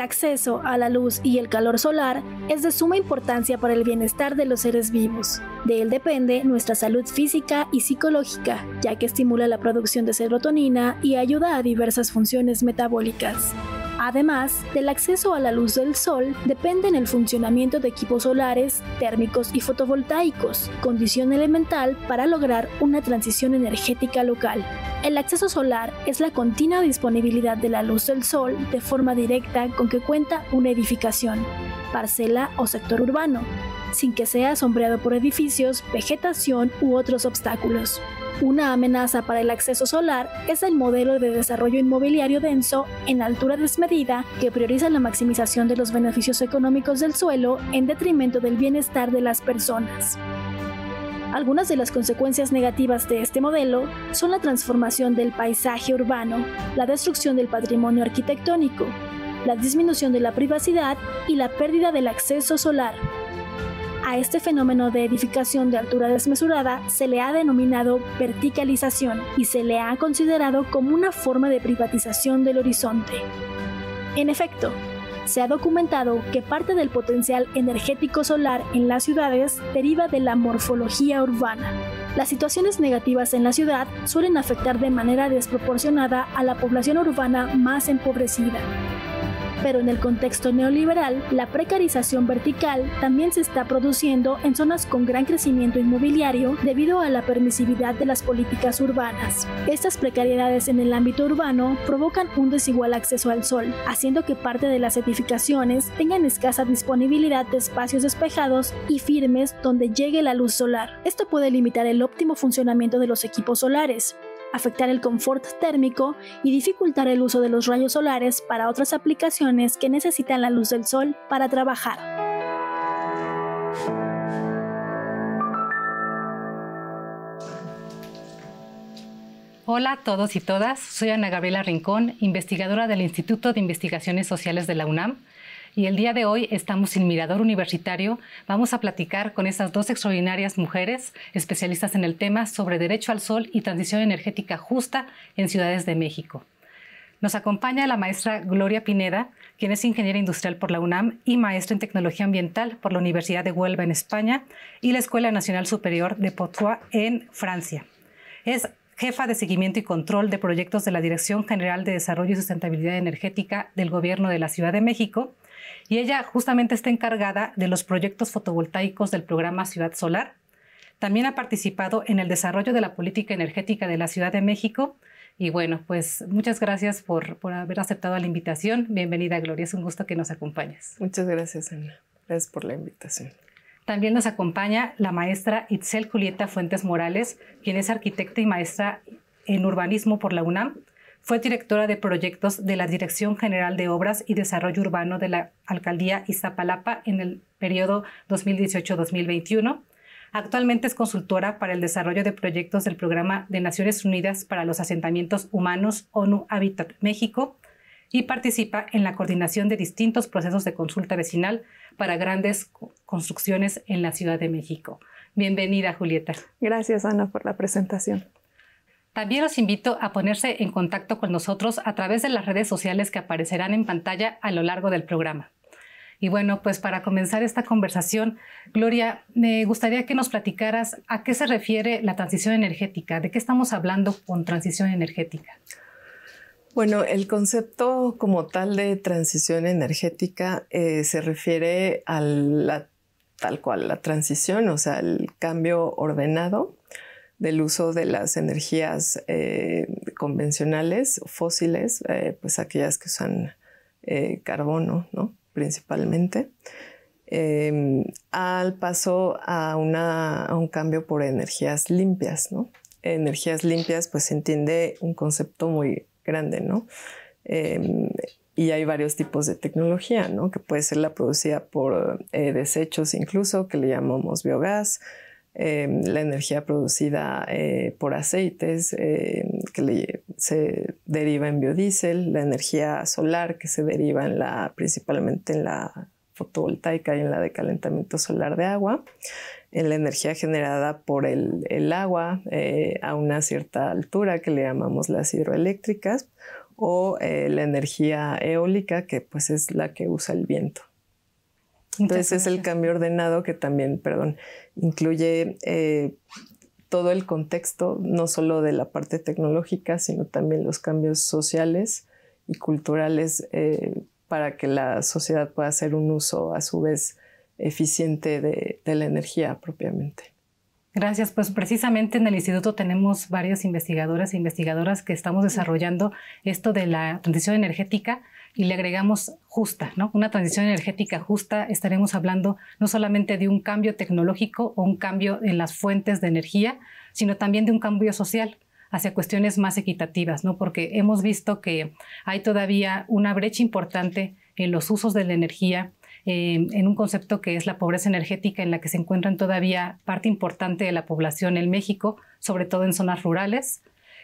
El acceso a la luz y el calor solar es de suma importancia para el bienestar de los seres vivos. De él depende nuestra salud física y psicológica, ya que estimula la producción de serotonina y ayuda a diversas funciones metabólicas. Además del acceso a la luz del sol, dependen el funcionamiento de equipos solares, térmicos y fotovoltaicos, condición elemental para lograr una transición energética local. El acceso solar es la continua disponibilidad de la luz del sol de forma directa con que cuenta una edificación, parcela o sector urbano, sin que sea sombreado por edificios, vegetación u otros obstáculos. Una amenaza para el acceso solar es el modelo de desarrollo inmobiliario denso en altura desmedida que prioriza la maximización de los beneficios económicos del suelo en detrimento del bienestar de las personas. Algunas de las consecuencias negativas de este modelo son la transformación del paisaje urbano, la destrucción del patrimonio arquitectónico, la disminución de la privacidad y la pérdida del acceso solar, a este fenómeno de edificación de altura desmesurada se le ha denominado verticalización y se le ha considerado como una forma de privatización del horizonte. En efecto, se ha documentado que parte del potencial energético solar en las ciudades deriva de la morfología urbana. Las situaciones negativas en la ciudad suelen afectar de manera desproporcionada a la población urbana más empobrecida pero en el contexto neoliberal, la precarización vertical también se está produciendo en zonas con gran crecimiento inmobiliario debido a la permisividad de las políticas urbanas. Estas precariedades en el ámbito urbano provocan un desigual acceso al sol, haciendo que parte de las edificaciones tengan escasa disponibilidad de espacios despejados y firmes donde llegue la luz solar. Esto puede limitar el óptimo funcionamiento de los equipos solares, afectar el confort térmico y dificultar el uso de los rayos solares para otras aplicaciones que necesitan la luz del sol para trabajar. Hola a todos y todas, soy Ana Gabriela Rincón, investigadora del Instituto de Investigaciones Sociales de la UNAM y el día de hoy estamos en Mirador Universitario. Vamos a platicar con estas dos extraordinarias mujeres especialistas en el tema sobre derecho al sol y transición energética justa en ciudades de México. Nos acompaña la maestra Gloria Pineda, quien es ingeniera industrial por la UNAM y maestra en tecnología ambiental por la Universidad de Huelva en España y la Escuela Nacional Superior de Potroa en Francia. Es jefa de seguimiento y control de proyectos de la Dirección General de Desarrollo y Sustentabilidad Energética del Gobierno de la Ciudad de México y ella justamente está encargada de los proyectos fotovoltaicos del programa Ciudad Solar. También ha participado en el desarrollo de la política energética de la Ciudad de México. Y bueno, pues muchas gracias por, haber aceptado la invitación. Bienvenida, Gloria. Es un gusto que nos acompañes. Muchas gracias, Ana. Gracias por la invitación. También nos acompaña la maestra Itzel Julieta Fuentes Morales, quien es arquitecta y maestra en urbanismo por la UNAM. Fue directora de proyectos de la Dirección General de Obras y Desarrollo Urbano de la Alcaldía Iztapalapa en el periodo 2018-2021. Actualmente es consultora para el desarrollo de proyectos del Programa de Naciones Unidas para los Asentamientos Humanos ONU Habitat México y participa en la coordinación de distintos procesos de consulta vecinal para grandes construcciones en la Ciudad de México. Bienvenida, Julieta. Gracias, Ana, por la presentación. También los invito a ponerse en contacto con nosotros a través de las redes sociales que aparecerán en pantalla a lo largo del programa. Y bueno, pues para comenzar esta conversación, Gloria, me gustaría que nos platicaras a qué se refiere la transición energética, de qué estamos hablando con transición energética. Bueno, el concepto como tal de transición energética eh, se refiere a la tal cual, la transición, o sea, el cambio ordenado del uso de las energías eh, convencionales, fósiles, eh, pues aquellas que usan eh, carbono, ¿no? Principalmente, em, al paso a, a, un cambio por energías limpias, ¿no? Energías limpias, pues se entiende un concepto muy grande, ¿no? Em, y hay varios tipos de tecnología, ¿no? Que puede ser la producida por desechos incluso, que le llamamos biogás, Em, la energía producida eh, por aceites em, que se deriva en biodiesel, la energía solar que se deriva en la, principalmente en la fotovoltaica y en la de calentamiento solar de agua, en la energía generada por el, el agua eh, a una cierta altura que le llamamos las hidroeléctricas o eh, la energía eólica que pues es la que usa el viento. Entonces es el cambio ordenado que también, perdón, incluye eh, todo el contexto, no solo de la parte tecnológica, sino también los cambios sociales y culturales eh, para que la sociedad pueda hacer un uso a su vez eficiente de, de la energía propiamente. Gracias. Pues precisamente en el instituto tenemos varias investigadoras e investigadoras que estamos desarrollando esto de la transición energética y le agregamos justa, ¿no? Una transición energética justa, estaremos hablando no solamente de un cambio tecnológico o un cambio en las fuentes de energía, sino también de un cambio social hacia cuestiones más equitativas, ¿no? Porque hemos visto que hay todavía una brecha importante en los usos de la energía, en un concepto que es la pobreza energética en la que se encuentran todavía parte importante de la población en México, sobre todo en zonas rurales,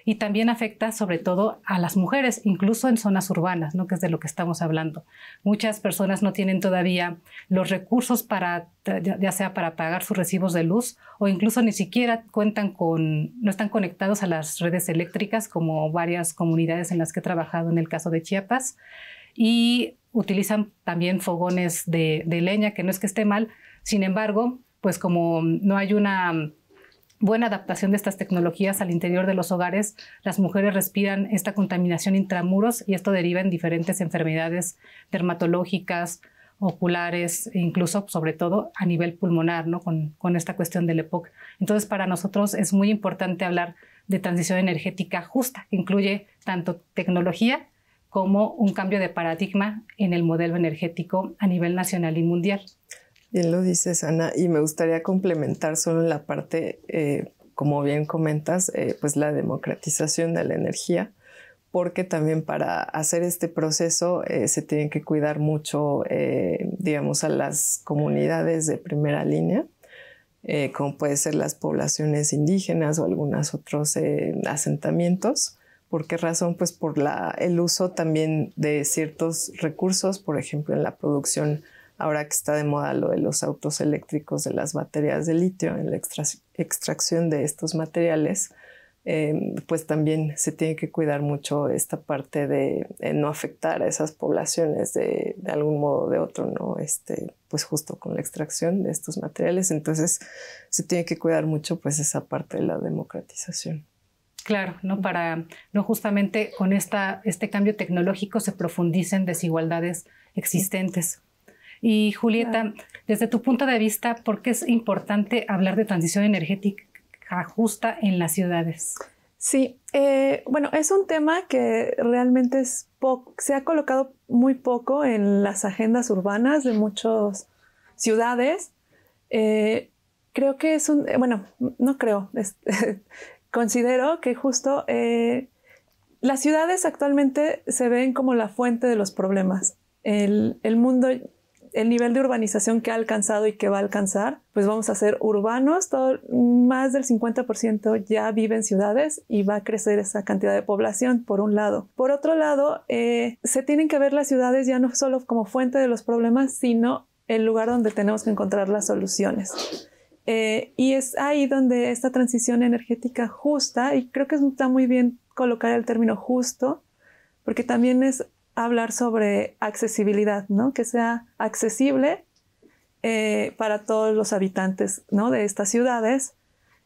y también afecta sobre todo a las mujeres, incluso en zonas urbanas, ¿no? que es de lo que estamos hablando. Muchas personas no tienen todavía los recursos para, ya sea para pagar sus recibos de luz o incluso ni siquiera cuentan con, no están conectados a las redes eléctricas como varias comunidades en las que he trabajado en el caso de Chiapas. Y utilizan también fogones de leña, que no es que esté mal, sin embargo, pues como no hay una buena adaptación de estas tecnologías al interior de los hogares, las mujeres respiran esta contaminación intramuros y esto deriva en diferentes enfermedades dermatológicas, oculares, e incluso sobre todo a nivel pulmonar, con, con esta cuestión del EPOC. Entonces, para nosotros es muy importante hablar de transición energética justa, que incluye tanto tecnología como un cambio de paradigma en el modelo energético a nivel nacional y mundial. Bien lo dices, Ana, y me gustaría complementar solo la parte, eh, como bien comentas, eh, pues la democratización de la energía, porque también para hacer este proceso eh, se tienen que cuidar mucho, digamos, a las comunidades de primera línea. como pueden ser las poblaciones indígenas o algunos otros asentamientos, ¿Por qué razón? Pues por la, el uso también de ciertos recursos, por ejemplo, en la producción ahora que está de moda lo de los autos eléctricos, de las baterías de litio, en la extracción de estos materiales, em, pues también se tiene que cuidar mucho esta parte de eh, no afectar a esas poblaciones de, algún modo o de otro, ¿no? Este, pues justo con la extracción de estos materiales. Entonces se tiene que cuidar mucho pues esa parte de la democratización. Claro, ¿no? Para no justamente con esta, este cambio tecnológico se profundicen desigualdades existentes. Y Julieta, desde tu punto de vista, ¿por qué es importante hablar de transición energética justa en las ciudades? Sí, eh, bueno, es un tema que realmente se ha colocado muy poco en las agendas urbanas de muchas ciudades. Eh, creo que es un, eh, bueno, no creo, considero que justo las ciudades actualmente se ven como la fuente de los problemas. el mundo el nivel de urbanización que ha alcanzado y que va a alcanzar, pues vamos a ser urbanos, más del 50% ya vive en ciudades y va a crecer esa cantidad de población, por un lado. Por otro lado, eh, se tienen que ver las ciudades ya no solo como fuente de los problemas, sino el lugar donde tenemos que encontrar las soluciones. Eh, y es ahí donde esta transición energética justa, y creo que está muy bien colocar el término justo, porque también es hablar sobre accesibilidad, ¿no? Que sea accesible eh, para todos los habitantes, ¿no? De estas ciudades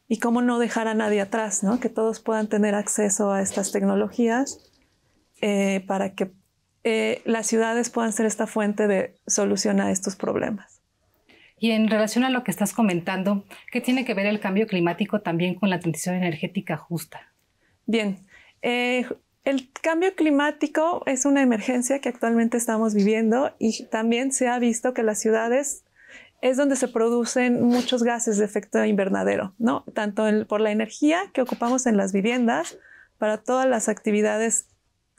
y cómo no dejar a nadie atrás, ¿no? Que todos puedan tener acceso a estas tecnologías eh, para que eh, las ciudades puedan ser esta fuente de solución a estos problemas. Y en relación a lo que estás comentando, ¿qué tiene que ver el cambio climático también con la transición energética justa? Bien, el cambio climático es una emergencia que actualmente estamos viviendo y también se ha visto que las ciudades es donde se producen muchos gases de efecto invernadero, ¿no? Tanto por la energía que ocupamos en las viviendas, para todas las actividades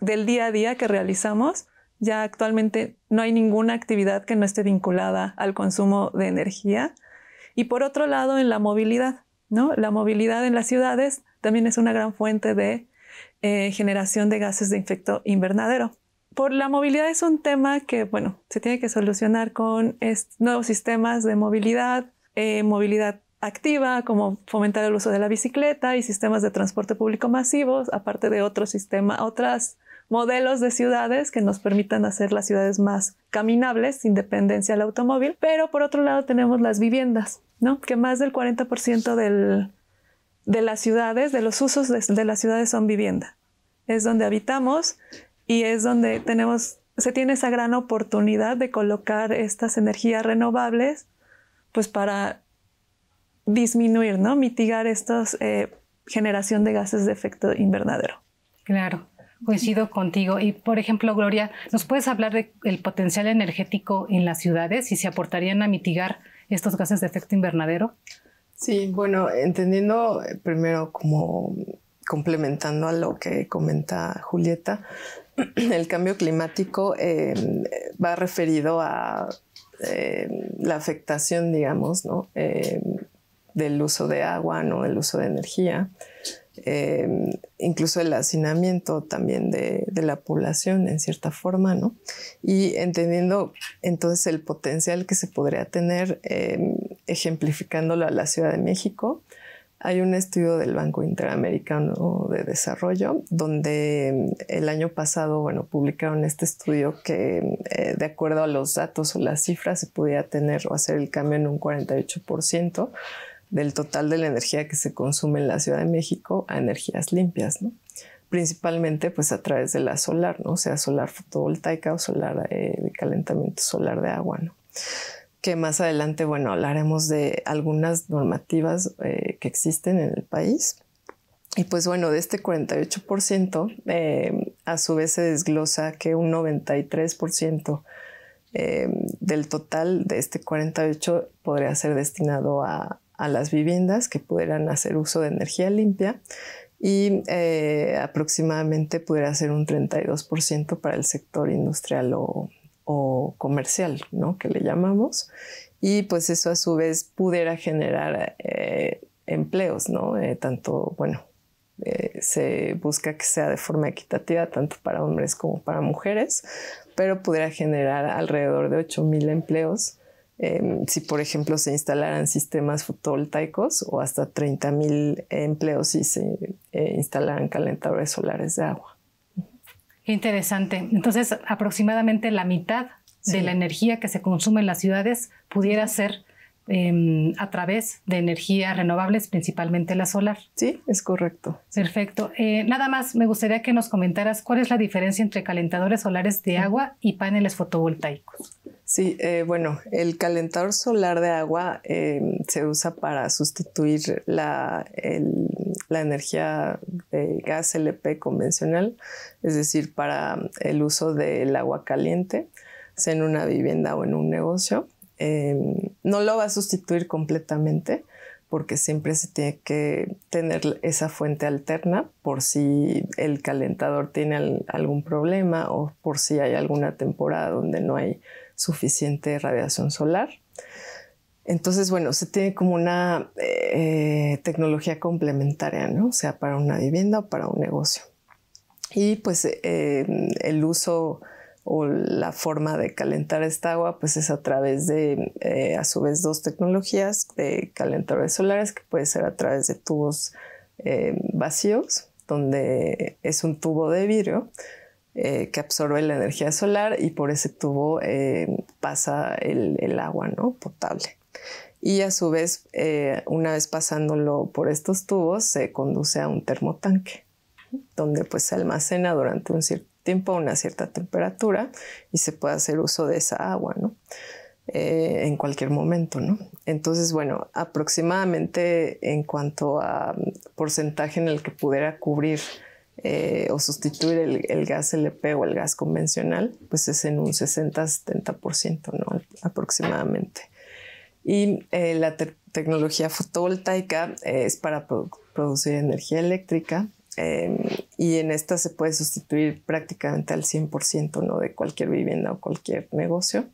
del día a día que realizamos, ya actualmente no hay ninguna actividad que no esté vinculada al consumo de energía. Y por otro lado, en la movilidad, ¿no? La movilidad en las ciudades también es una gran fuente de eh, generación de gases de efecto invernadero. Por la movilidad es un tema que, bueno, se tiene que solucionar con nuevos sistemas de movilidad, eh, movilidad activa, como fomentar el uso de la bicicleta y sistemas de transporte público masivos, aparte de otros sistemas, otros modelos de ciudades que nos permitan hacer las ciudades más caminables independencia dependencia del automóvil. Pero por otro lado tenemos las viviendas, ¿no? Que más del 40% del de las ciudades, de los usos de, las ciudades son vivienda. Es donde habitamos y es donde tenemos, se tiene esa gran oportunidad de colocar estas energías renovables, pues para disminuir, ¿no? Mitigar esta eh, generación de gases de efecto invernadero. Claro, coincido contigo. Y por ejemplo, Gloria, ¿nos puedes hablar del potencial energético en las ciudades y si aportarían a mitigar estos gases de efecto invernadero? Sí, bueno, entendiendo eh, primero como complementando a lo que comenta Julieta, el cambio climático eh, va referido a eh, la afectación, digamos, ¿no? del uso de agua, ¿no? el uso de energía, incluso el hacinamiento también de, de, la población en cierta forma, ¿no? y entendiendo entonces el potencial que se podría tener ejemplificándolo a la Ciudad de México, hay un estudio del Banco Interamericano de Desarrollo donde mm, el año pasado, bueno, publicaron este estudio que eh, de acuerdo a los datos o las cifras se podía tener o hacer el cambio en un 48% del total de la energía que se consume en la Ciudad de México a energías limpias, ¿no? principalmente pues a través de la solar, ¿no? o sea, solar fotovoltaica o solar eh, de calentamiento solar de agua. ¿no? que más adelante, bueno, hablaremos de algunas normativas eh, que existen en el país. Y pues bueno, de este 48%, eh, a su vez se desglosa que un 93% eh, del total de este 48% podría ser destinado a, a las viviendas que pudieran hacer uso de energía limpia y aproximadamente pudiera ser un 32% para el sector industrial o, o comercial, ¿no? Que le llamamos. Y pues eso a su vez pudiera generar eh, empleos, ¿no? Eh, tanto, bueno, eh, se busca que sea de forma equitativa tanto para hombres como para mujeres, pero pudiera generar alrededor de 8.000 empleos em, si, por ejemplo, se instalaran sistemas fotovoltaicos o hasta 30.000 empleos si se instalaran calentadores solares de agua. Qué interesante. Entonces, aproximadamente la mitad de la energía que se consume en las ciudades pudiera ser em, a través de energías renovables, principalmente la solar. Sí, es correcto. Perfecto. Eh, nada más, me gustaría que nos comentaras cuál es la diferencia entre calentadores solares de agua y paneles fotovoltaicos. Sí, eh, bueno, el calentador solar de agua eh, se usa para sustituir la, energía de gas LP convencional, es decir, para el uso del agua caliente, sea en una vivienda o en un negocio. Eh, no lo va a sustituir completamente porque siempre se tiene que tener esa fuente alterna por si el calentador tiene algún problema o por si hay alguna temporada donde no hay suficiente radiación solar. Entonces, bueno, se tiene como una eh, tecnología complementaria, ¿no? O sea, para una vivienda o para un negocio. Y pues eh, el uso o la forma de calentar esta agua, pues es a través de, eh, a su vez, dos tecnologías de calentadores solares, que puede ser a través de tubos vacíos, donde es un tubo de vidrio eh, que absorbe la energía solar y por ese tubo eh, pasa el, agua ¿no? potable. Y a su vez, eh, una vez pasándolo por estos tubos, se conduce a un termotanque, donde pues se almacena durante un cierto tiempo a una cierta temperatura y se puede hacer uso de esa agua, ¿no? en cualquier momento, ¿no? Entonces, bueno, aproximadamente en cuanto a mm, porcentaje en el que pudiera cubrir eh, o sustituir el, gas LP o el gas convencional, pues es en un 60-70%, ¿no? Aproximadamente. Y eh, la tecnología fotovoltaica eh, es para producir energía eléctrica em, y en esta se puede sustituir prácticamente al 100% ¿no? de cualquier vivienda o cualquier negocio.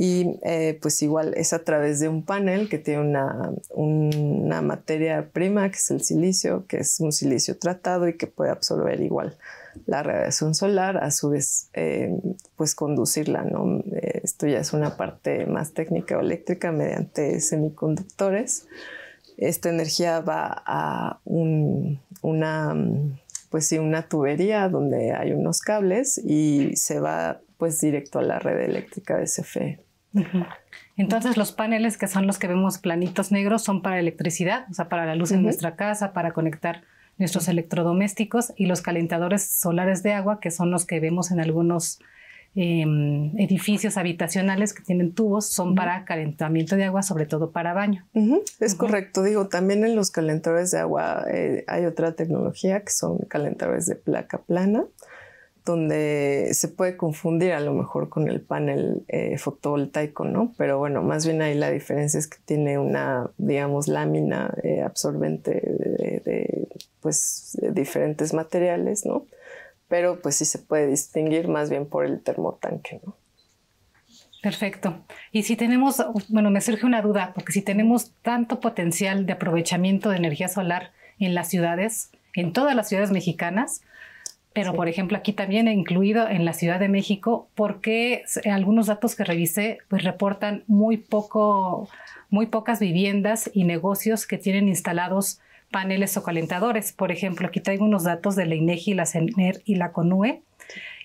Y eh, pues igual es a través de un panel que tiene una, materia prima, que es el silicio, que es un silicio tratado y que puede absorber igual la radiación solar, a su vez, eh, pues conducirla, ¿no? Eh, esto ya es una parte más técnica o eléctrica mediante semiconductores. Esta energía va a una, pues sí, una tubería donde hay unos cables y se va pues directo a la red eléctrica de CFE. Entonces los paneles que son los que vemos planitos negros son para electricidad, o sea, para la luz en nuestra casa, para conectar nuestros electrodomésticos y los calentadores solares de agua, que son los que vemos en algunos em, edificios habitacionales que tienen tubos, son para calentamiento de agua, sobre todo para baño. Es correcto, digo, también en los calentadores de agua eh, hay otra tecnología que son calentadores de placa plana, donde se puede confundir a lo mejor con el panel eh, fotovoltaico, ¿no? Pero bueno, más bien ahí la diferencia es que tiene una, digamos, lámina eh, absorbente de, pues, diferentes materiales, ¿no? Pero pues sí se puede distinguir más bien por el termotanque, ¿no? Perfecto. Y si tenemos, bueno, me surge una duda, porque si tenemos tanto potencial de aprovechamiento de energía solar en las ciudades, en todas las ciudades mexicanas, pero, por ejemplo, aquí también incluido en la Ciudad de México, porque algunos datos que revisé pues, reportan muy, poco, muy pocas viviendas y negocios que tienen instalados paneles o calentadores. Por ejemplo, aquí tengo unos datos de la INEGI, la CENER y la CONUE.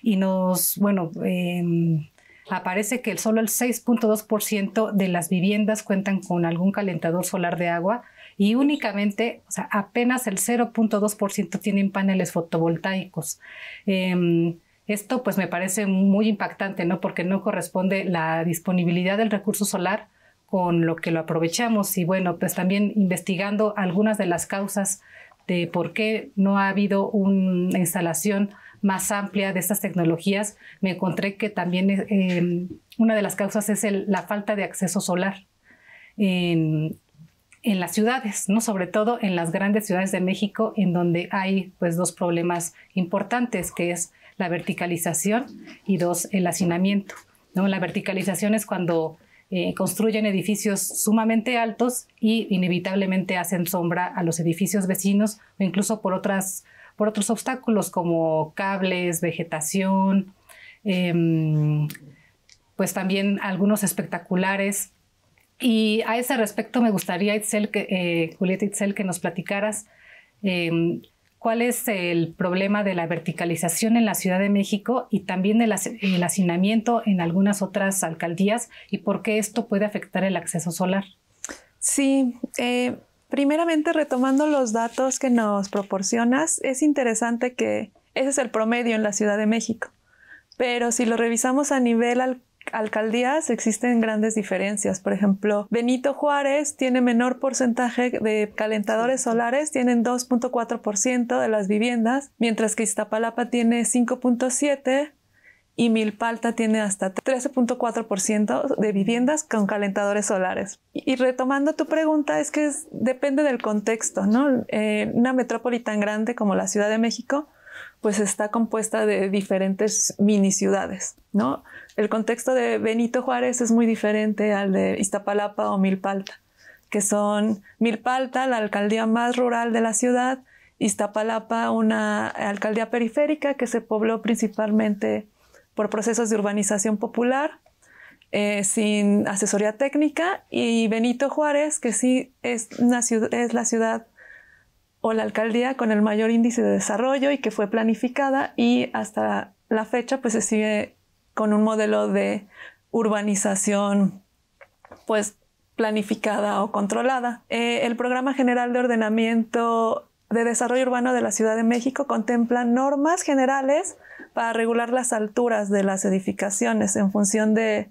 Y nos, bueno, em, aparece que solo el 6.2% de las viviendas cuentan con algún calentador solar de agua y únicamente, o sea, apenas el 0.2% tienen paneles fotovoltaicos. Em, esto pues me parece muy impactante, ¿no? Porque no corresponde la disponibilidad del recurso solar con lo que lo aprovechamos y bueno, pues también investigando algunas de las causas de por qué no ha habido una instalación más amplia de estas tecnologías, me encontré que también eh, em, una de las causas es la falta de acceso solar. En, en las ciudades, ¿no? sobre todo en las grandes ciudades de México, en donde hay pues, dos problemas importantes, que es la verticalización y dos, el hacinamiento. ¿no? La verticalización es cuando eh, construyen edificios sumamente altos y inevitablemente hacen sombra a los edificios vecinos o incluso por, otras, por otros obstáculos como cables, vegetación, em, pues también algunos espectaculares y a ese respecto me gustaría, Itzel, eh, Julieta Itzel, que nos platicaras em, cuál es el problema de la verticalización en la Ciudad de México y también del el hacinamiento en algunas otras alcaldías y por qué esto puede afectar el acceso solar. Sí, eh, primeramente retomando los datos que nos proporcionas, es interesante que ese es el promedio en la Ciudad de México, pero si lo revisamos a nivel al alcaldías existen grandes diferencias. Por ejemplo, Benito Juárez tiene menor porcentaje de calentadores solares, tienen 2.4% de las viviendas, mientras que Iztapalapa tiene 5.7% y Milpalta tiene hasta 13.4% de viviendas con calentadores solares. Y retomando tu pregunta, es que depende del contexto, ¿no? Eh, una metrópoli tan grande como la Ciudad de México pues está compuesta de diferentes mini ciudades, ¿no? El contexto de Benito Juárez es muy diferente al de Iztapalapa o Milpalta, que son Milpalta, la alcaldía más rural de la ciudad, Iztapalapa, una alcaldía periférica que se pobló principalmente por procesos de urbanización popular, eh, sin asesoría técnica, y Benito Juárez, que sí es la ciudad o la alcaldía con el mayor índice de desarrollo y que fue planificada y hasta la fecha pues se sigue con un modelo de urbanización pues planificada o controlada. Eh, el Programa General de Ordenamiento de Desarrollo Urbano de la Ciudad de México contempla normas generales para regular las alturas de las edificaciones en función de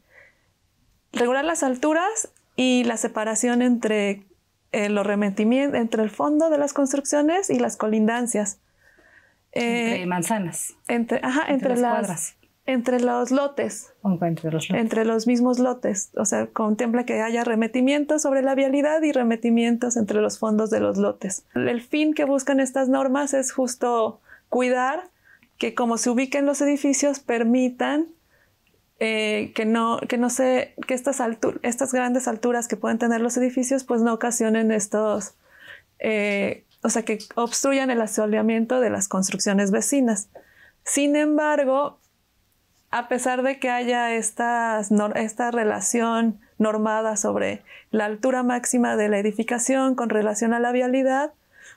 regular las alturas y la separación entre eh, los remetimientos entre el fondo de las construcciones y las colindancias. entre eh, manzanas. Entre, entre, las, Entre los lotes. Entre los mismos lotes. O sea, contempla que haya remetimientos sobre la vialidad y remetimientos entre los fondos de los lotes. El fin que buscan estas normas es justo cuidar que como se ubiquen los edificios permitan eh, que no, que no se, que estas, alturas estas grandes alturas que pueden tener los edificios, pues no ocasionen estos, eh, o sea, que obstruyan el asoleamiento de las construcciones vecinas. Sin embargo, a pesar de que haya estas, esta relación normada sobre la altura máxima de la edificación con relación a la vialidad,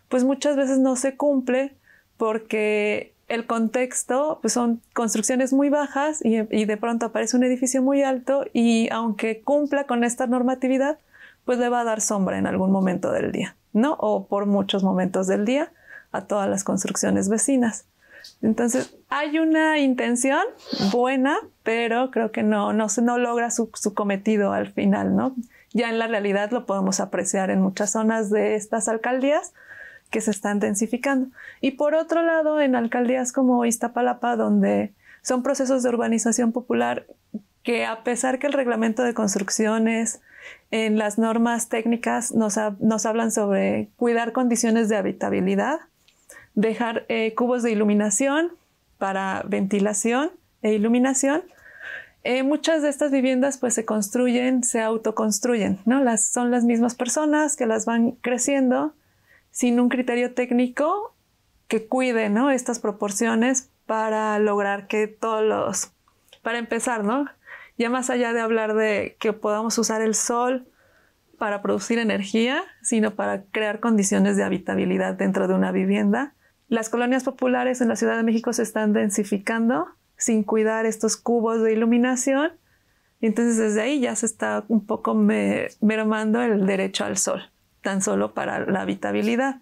pues muchas veces no se cumple porque el contexto, pues son construcciones muy bajas y, de pronto aparece un edificio muy alto y aunque cumpla con esta normatividad, pues le va a dar sombra en algún momento del día, ¿no? O por muchos momentos del día a todas las construcciones vecinas. Entonces, hay una intención buena, pero creo que no, no, no logra su, su cometido al final, ¿no? Ya en la realidad lo podemos apreciar en muchas zonas de estas alcaldías, que se están densificando. Y por otro lado, en alcaldías como Iztapalapa, donde son procesos de urbanización popular que a pesar que el reglamento de construcciones, en las normas técnicas nos, hablan sobre cuidar condiciones de habitabilidad, dejar eh, cubos de iluminación para ventilación e iluminación. Eh, muchas de estas viviendas pues se construyen, se autoconstruyen, ¿no? Las, son las mismas personas que las van creciendo sin un criterio técnico que cuide, ¿no? Estas proporciones para lograr que todos los, para empezar, ¿no? Ya más allá de hablar de que podamos usar el sol para producir energía, sino para crear condiciones de habitabilidad dentro de una vivienda. Las colonias populares en la Ciudad de México se están densificando sin cuidar estos cubos de iluminación. Entonces desde ahí ya se está un poco me mermando el derecho al sol tan solo para la habitabilidad.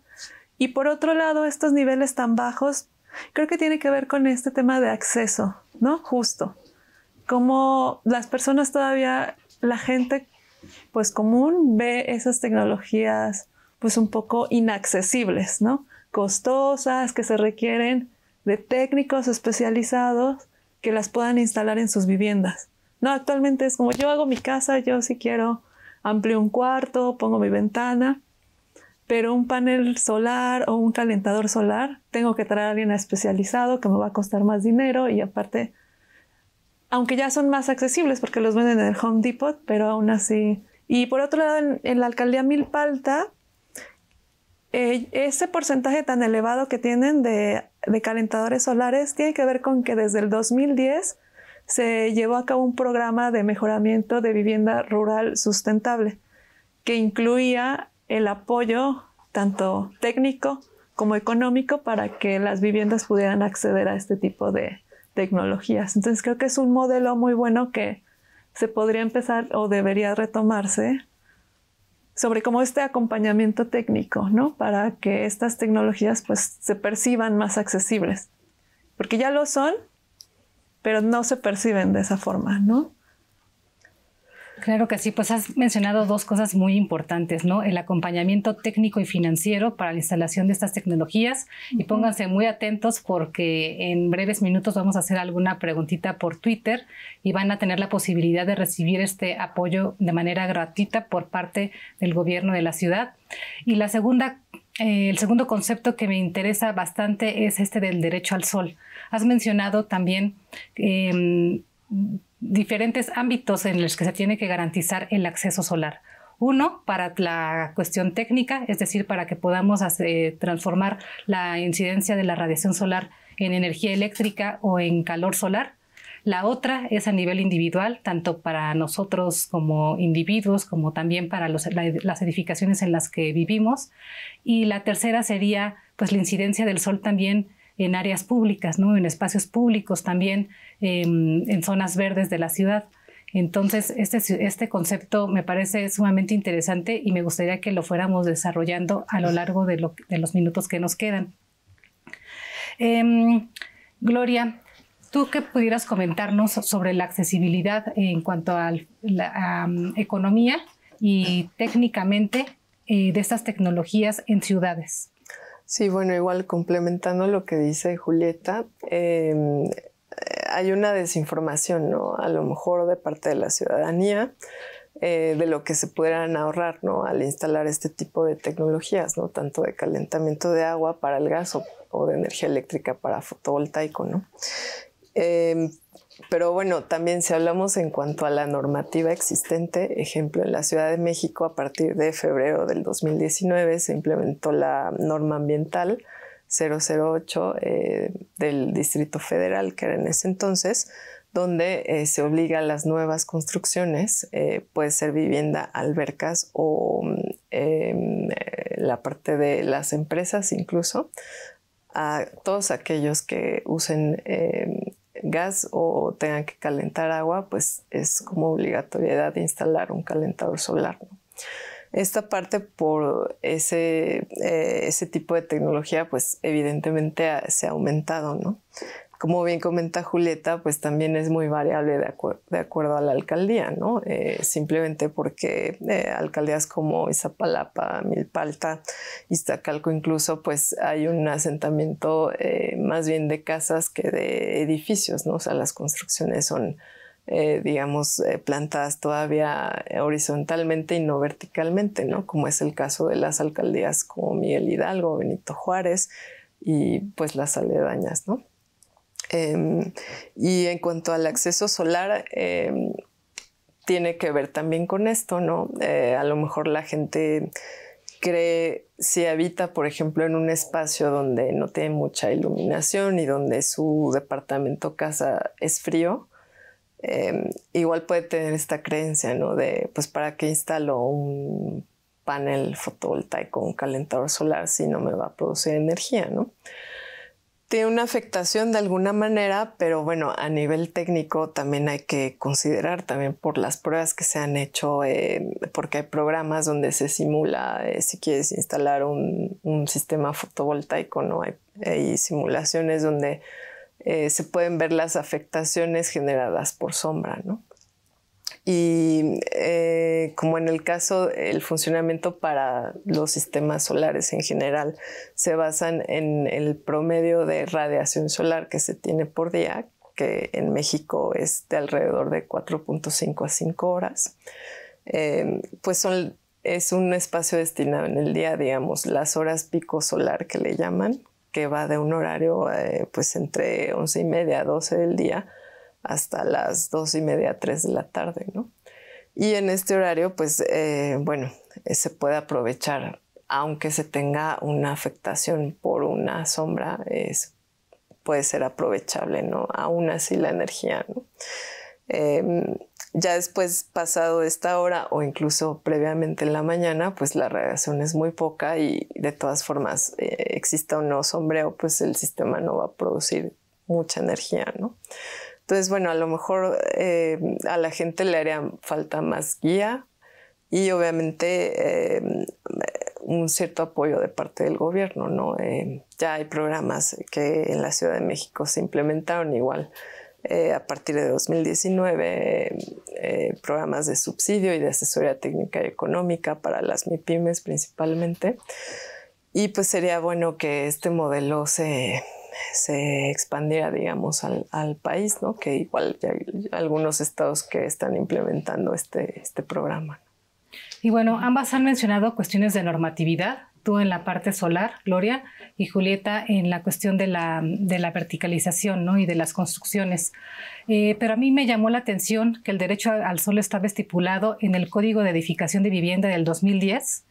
Y por otro lado, estos niveles tan bajos creo que tiene que ver con este tema de acceso, ¿no? Justo. Como las personas todavía, la gente pues común ve esas tecnologías pues un poco inaccesibles, ¿no? Costosas, que se requieren de técnicos especializados que las puedan instalar en sus viviendas. No, actualmente es como yo hago mi casa, yo si quiero amplio un cuarto, pongo mi ventana, pero un panel solar o un calentador solar, tengo que traer a alguien especializado que me va a costar más dinero y aparte, aunque ya son más accesibles porque los venden en el Home Depot, pero aún así. Y por otro lado, en, la alcaldía Milpalta, eh, ese porcentaje tan elevado que tienen de calentadores solares tiene que ver con que desde el 2010 se llevó a cabo un programa de mejoramiento de vivienda rural sustentable que incluía el apoyo tanto técnico como económico para que las viviendas pudieran acceder a este tipo de tecnologías. Entonces creo que es un modelo muy bueno que se podría empezar o debería retomarse sobre cómo este acompañamiento técnico, ¿no? Para que estas tecnologías pues se perciban más accesibles. Porque ya lo son, pero no se perciben de esa forma, ¿no? Claro que sí, pues has mencionado dos cosas muy importantes, ¿no? El acompañamiento técnico y financiero para la instalación de estas tecnologías y pónganse muy atentos porque en breves minutos vamos a hacer alguna preguntita por Twitter y van a tener la posibilidad de recibir este apoyo de manera gratuita por parte del gobierno de la ciudad. Y la segunda, eh, el segundo concepto que me interesa bastante es este del derecho al sol. Has mencionado también em, diferentes ámbitos en los que se tiene que garantizar el acceso solar. Uno, para la cuestión técnica, es decir, para que podamos transformar la incidencia de la radiación solar en energía eléctrica o en calor solar. La otra es a nivel individual, tanto para nosotros como individuos, como también para las edificaciones en las que vivimos. Y la tercera sería pues la incidencia del sol también en áreas públicas, en espacios públicos también, em, en zonas verdes de la ciudad. Entonces, este, este, concepto me parece sumamente interesante y me gustaría que lo fuéramos desarrollando a lo largo de, los minutos que nos quedan. Em, Gloria, ¿tú qué pudieras comentarnos sobre la accesibilidad en cuanto a la economía y técnicamente eh, de estas tecnologías en ciudades? Sí, bueno, igual complementando lo que dice Julieta, em, hay una desinformación, ¿no? A lo mejor de parte de la ciudadanía, eh, de lo que se pudieran ahorrar ¿no? al instalar este tipo de tecnologías, ¿no? tanto de calentamiento de agua para el gas o, de energía eléctrica para fotovoltaico. ¿no? Em, pero bueno, también si hablamos en cuanto a la normativa existente, ejemplo, en la Ciudad de México a partir de febrero del 2019 se implementó la norma ambiental 008 eh, del Distrito Federal, que era en ese entonces, donde eh, se obliga a las nuevas construcciones, eh, puede ser vivienda, albercas o mm, em, la parte de las empresas incluso, a todos aquellos que usen em, gas o tengan que calentar agua, pues es como obligatoriedad de instalar un calentador solar. Esta parte por eh, ese, tipo de tecnología, pues evidentemente se ha aumentado, ¿no? como bien comenta Julieta, pues también es muy variable de, acuerdo a la alcaldía, ¿no? Eh, simplemente porque eh, alcaldías como Izapalapa, Milpalta, Iztacalco incluso, pues hay un asentamiento eh, más bien de casas que de edificios, ¿no? O sea, las construcciones son... digamos, plantadas todavía horizontalmente y no verticalmente, ¿no? Como es el caso de las alcaldías como Miguel Hidalgo, Benito Juárez y pues las aledañas, ¿no? Em, y en cuanto al acceso solar, em, tiene que ver también con esto, ¿no? Eh, a lo mejor la gente cree, si habita, por ejemplo, en un espacio donde no tiene mucha iluminación y donde su departamento casa es frío, em, igual puede tener esta creencia, ¿no? De, pues, ¿para qué instalo un panel fotovoltaico, un calentador solar si no me va a producir energía, ¿no? tiene una afectación de alguna manera, pero bueno, a nivel técnico también hay que considerar también por las pruebas que se han hecho, eh, porque hay programas donde se simula eh, si quieres instalar un, sistema fotovoltaico, ¿no? Hay, simulaciones donde eh, se pueden ver las afectaciones generadas por sombra, ¿no? y eh, como en el caso, el funcionamiento para los sistemas solares en general se basan en el promedio de radiación solar que se tiene por día, que en México es de alrededor de 4.5 a 5 horas, eh, pues es un espacio destinado en el día, digamos, las horas pico solar que le llaman, que va de un horario eh, pues entre 11 y media a 12 del día hasta las dos y media, tres de la tarde, ¿no? Y en este horario, pues, eh, bueno, eh, se puede aprovechar, aunque se tenga una afectación por una sombra, es, puede ser aprovechable, ¿no? Aún así la energía, ¿no? Em, ya después, pasado esta hora o incluso previamente en la mañana, pues la radiación es muy poca y de todas formas, eh, exista o no sombreo, pues el sistema no va a producir mucha energía, ¿no? Entonces, bueno, a lo mejor eh, a la gente le haría falta más guía y obviamente eh, un cierto apoyo de parte del gobierno, ¿no? Eh, ya hay programas que en la Ciudad de México se implementaron igual. a partir de 2019 programas de subsidio y de asesoría técnica y económica para las MIPIMES principalmente. Y pues sería bueno que este modelo se, se expandiera, digamos, al, país, ¿no? Que igual hay algunos estados que están implementando este, este, programa. Y bueno, ambas han mencionado cuestiones de normatividad, tú en la parte solar, Gloria, y Julieta en la cuestión de la, verticalización ¿no? y de las construcciones. Eh, pero a mí me llamó la atención que el derecho al sol estaba estipulado en el Código de Edificación de Vivienda del 2010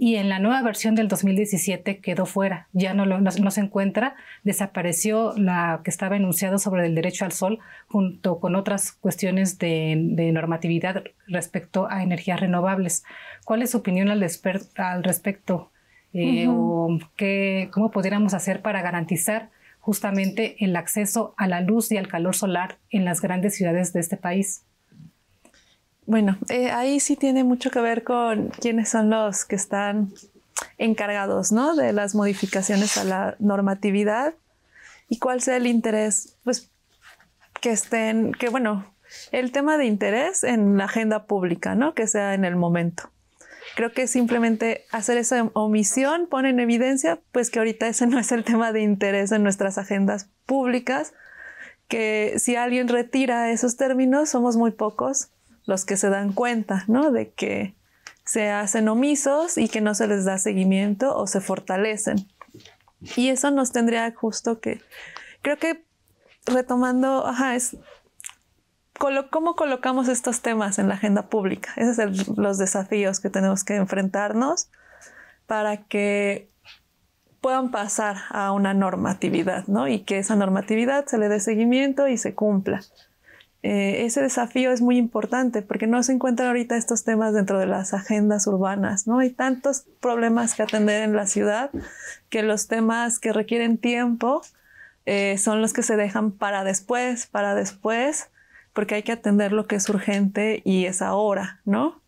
y en la nueva versión del 2017 quedó fuera, ya no, se encuentra, desapareció la que estaba enunciada sobre el derecho al sol junto con otras cuestiones de, normatividad respecto a energías renovables. ¿Cuál es su opinión al, respecto? Eh, ¿Cómo pudiéramos hacer para garantizar justamente el acceso a la luz y al calor solar en las grandes ciudades de este país? Bueno, eh, ahí sí tiene mucho que ver con quiénes son los que están encargados de las modificaciones a la normatividad y cuál sea el interés, pues que estén, que bueno, el tema de interés en la agenda pública, ¿no? Que sea en el momento. Creo que simplemente hacer esa omisión pone en evidencia, pues que ahorita ese no es el tema de interés en nuestras agendas públicas, que si alguien retira esos términos, somos muy pocos los que se dan cuenta, ¿no? De que se hacen omisos y que no se les da seguimiento o se fortalecen. Y eso nos tendría justo que, creo que retomando, ajá, es cómo colocamos estos temas en la agenda pública. Esos son los desafíos que tenemos que enfrentarnos para que puedan pasar a una normatividad, ¿no? Y que esa normatividad se le dé seguimiento y se cumpla. Eh, ese desafío es muy importante porque no se encuentran ahorita estos temas dentro de las agendas urbanas, ¿no? Hay tantos problemas que atender en la ciudad que los temas que requieren tiempo eh, son los que se dejan para después, para después, porque hay que atender lo que es urgente y es ahora, ¿no?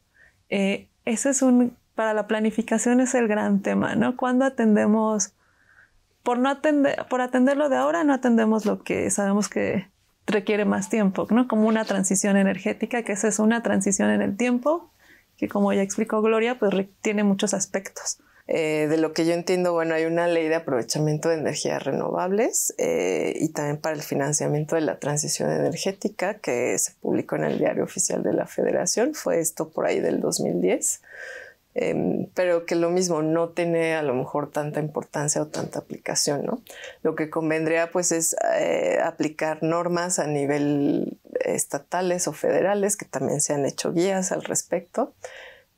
Eh, ese es un, para la planificación es el gran tema, ¿no? Cuando atendemos, por no atender, por atenderlo de ahora, no atendemos lo que sabemos que requiere más tiempo, ¿no? Como una transición energética, que esa es una transición en el tiempo, que como ya explicó Gloria, pues tiene muchos aspectos. Eh, de lo que yo entiendo, bueno, hay una ley de aprovechamiento de energías renovables eh, y también para el financiamiento de la transición energética que se publicó en el diario oficial de la Federación, fue esto por ahí del 2010. Em, pero que lo mismo no tiene a lo mejor tanta importancia o tanta aplicación, ¿no? Lo que convendría pues es eh, aplicar normas a nivel estatales o federales, que también se han hecho guías al respecto.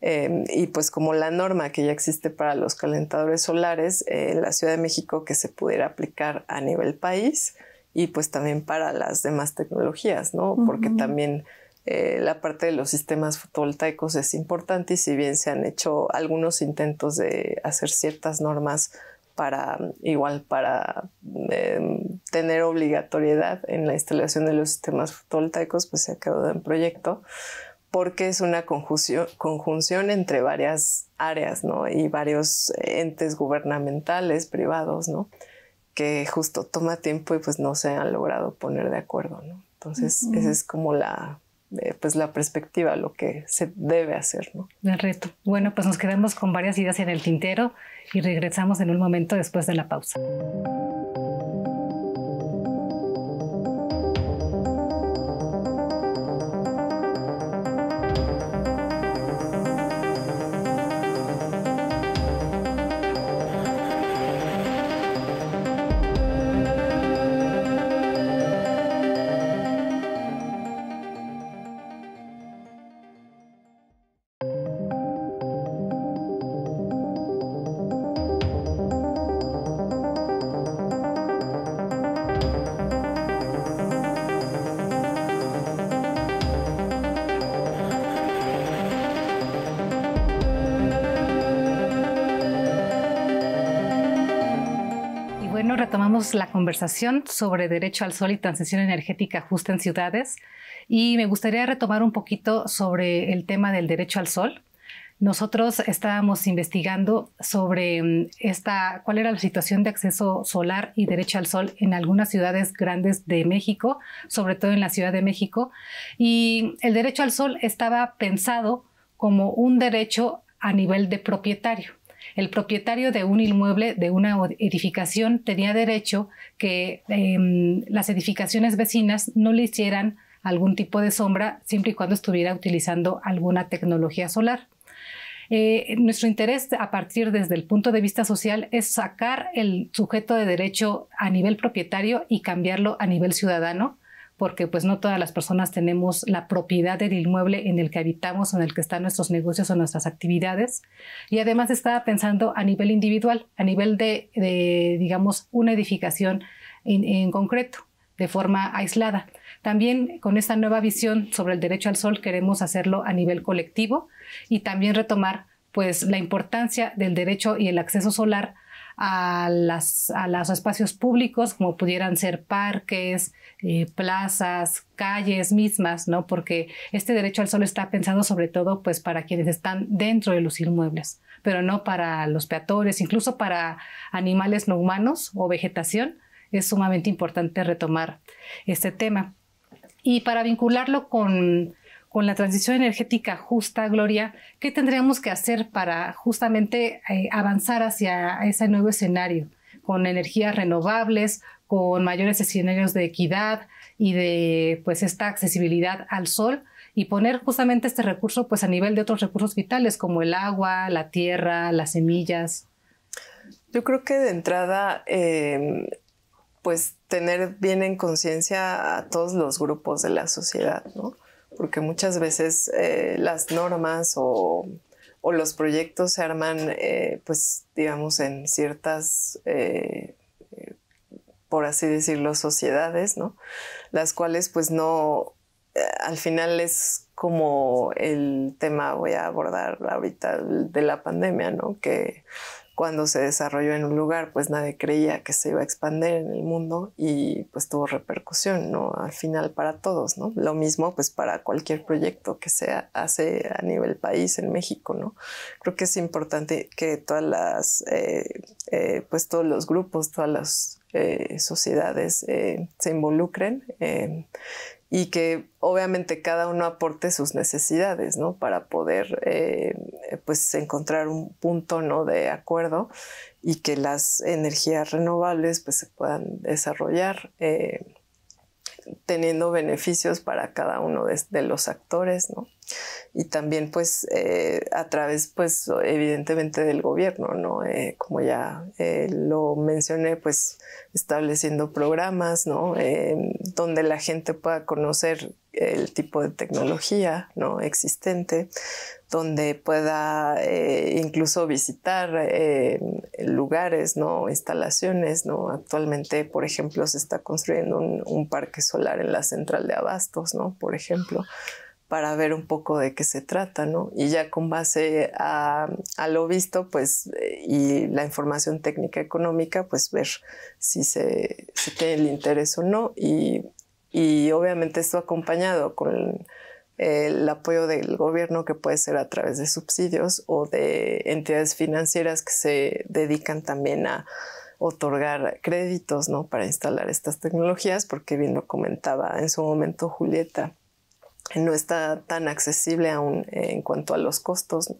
Em, y pues como la norma que ya existe para los calentadores solares en la Ciudad de México que se pudiera aplicar a nivel país y pues también para las demás tecnologías, ¿no? Porque también eh, la parte de los sistemas fotovoltaicos es importante y si bien se han hecho algunos intentos de hacer ciertas normas para igual para em, tener obligatoriedad en la instalación de los sistemas fotovoltaicos, pues se ha quedado en proyecto porque es una conjunción entre varias áreas y varios entes gubernamentales, privados, ¿no? que justo toma tiempo y pues no se han logrado poner de acuerdo. Entonces, esa es como la eh, pues la perspectiva, lo que se debe hacer. ¿no? reto. Bueno, pues nos quedamos con varias ideas en el tintero y regresamos en un momento después de la pausa. tomamos la conversación sobre derecho al sol y transición energética justa en ciudades y me gustaría retomar un poquito sobre el tema del derecho al sol. Nosotros estábamos investigando sobre mm, esta, cuál era la situación de acceso solar y derecho al sol en algunas ciudades grandes de México, sobre todo en la Ciudad de México. Y el derecho al sol estaba pensado como un derecho a nivel de propietario el propietario de un inmueble, de una edificación, tenía derecho que em, las edificaciones vecinas no le hicieran algún tipo de sombra siempre y cuando estuviera utilizando alguna tecnología solar. Eh, nuestro interés a partir desde el punto de vista social es sacar el sujeto de derecho a nivel propietario y cambiarlo a nivel ciudadano porque pues no todas las personas tenemos la propiedad del inmueble en el que habitamos, en el que están nuestros negocios o nuestras actividades. Y además estaba pensando a nivel individual, a nivel de, digamos, una edificación en, en concreto, de forma aislada. También con esta nueva visión sobre el derecho al sol queremos hacerlo a nivel colectivo y también retomar pues la importancia del derecho y el acceso solar a, las, a los espacios públicos, como pudieran ser parques, eh, plazas, calles mismas, ¿no? Porque este derecho al sol está pensado sobre todo pues para quienes están dentro de los inmuebles, pero no para los peatones, incluso para animales no humanos o vegetación. Es sumamente importante retomar este tema. Y para vincularlo con con la transición energética justa, Gloria, ¿qué tendríamos que hacer para justamente eh, avanzar hacia ese nuevo escenario? Con energías renovables, con mayores escenarios de equidad y de pues esta accesibilidad al sol y poner justamente este recurso pues a nivel de otros recursos vitales como el agua, la tierra, las semillas. Yo creo que de entrada em, pues tener bien en conciencia a todos los grupos de la sociedad, ¿no? porque muchas veces eh, las normas o, o, los proyectos se arman, eh, pues, digamos, en ciertas, eh, por así decirlo, sociedades, ¿no? Las cuales, pues, no, al final es como el tema voy a abordar ahorita de la pandemia, ¿no? Que cuando se desarrolló en un lugar, pues nadie creía que se iba a expandir en el mundo y pues tuvo repercusión, ¿no? Al final para todos, ¿no? Lo mismo pues para cualquier proyecto que se hace a nivel país en México, ¿no? Creo que es importante que todas las, eh, eh, pues todos los grupos, todas las eh, sociedades se involucren y que obviamente cada uno aporte sus necesidades, ¿no? Para poder, eh, eh, pues, encontrar un punto, ¿no? De acuerdo y que las energías renovables, pues, se puedan desarrollar eh, teniendo beneficios para cada uno de, de los actores, ¿no? y también pues eh, a través pues evidentemente del gobierno, ¿no? Eh, como ya eh, lo mencioné pues estableciendo programas, ¿no? donde la gente pueda conocer el tipo de tecnología ¿no? existente, donde pueda incluso visitar lugares, ¿no? instalaciones. ¿no? Actualmente, por ejemplo, se está construyendo un, un, parque solar en la central de Abastos, ¿no? por ejemplo, para ver un poco de qué se trata, ¿no? Y ya con base a, lo visto, pues, eh, y la información técnica económica, pues ver si se tiene el interés o no. Y, y obviamente esto acompañado con el apoyo del gobierno que puede ser a través de subsidios o de entidades financieras que se dedican también a otorgar créditos ¿no? para instalar estas tecnologías, porque bien lo comentaba en su momento Julieta, no está tan accesible aún eh, en cuanto a los costos.